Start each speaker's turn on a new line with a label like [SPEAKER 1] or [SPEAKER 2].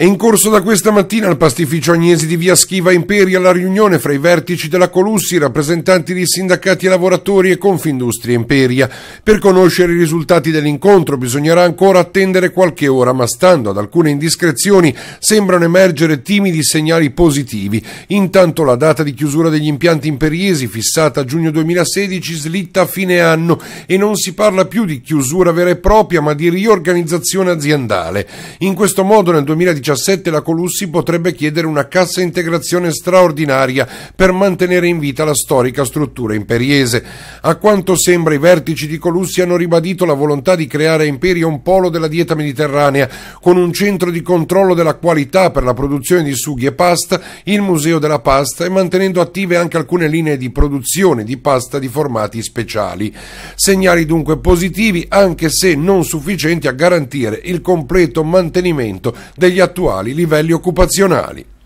[SPEAKER 1] È in corso da questa mattina al pastificio Agnesi di Via Schiva Imperia la riunione fra i vertici della Colussi, rappresentanti di sindacati e lavoratori e Confindustria Imperia. Per conoscere i risultati dell'incontro bisognerà ancora attendere qualche ora, ma stando ad alcune indiscrezioni sembrano emergere timidi segnali positivi. Intanto la data di chiusura degli impianti imperiesi, fissata a giugno 2016, slitta a fine anno e non si parla più di chiusura vera e propria, ma di riorganizzazione aziendale. In questo modo nel 2017 2017 la Colussi potrebbe chiedere una cassa integrazione straordinaria per mantenere in vita la storica struttura imperiese. A quanto sembra i vertici di Colussi hanno ribadito la volontà di creare a Imperia un polo della dieta mediterranea con un centro di controllo della qualità per la produzione di sughi e pasta, il Museo della Pasta e mantenendo attive anche alcune linee di produzione di pasta di formati speciali. Segnali dunque positivi anche se non sufficienti a garantire il completo mantenimento degli attuali attuali livelli occupazionali.